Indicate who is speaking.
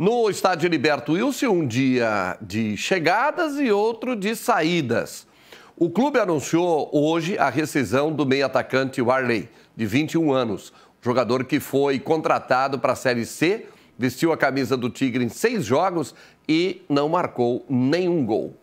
Speaker 1: No estádio Liberto Wilson, um dia de chegadas e outro de saídas. O clube anunciou hoje a rescisão do meio-atacante Warley, de 21 anos. Jogador que foi contratado para a Série C, vestiu a camisa do Tigre em seis jogos e não marcou nenhum gol.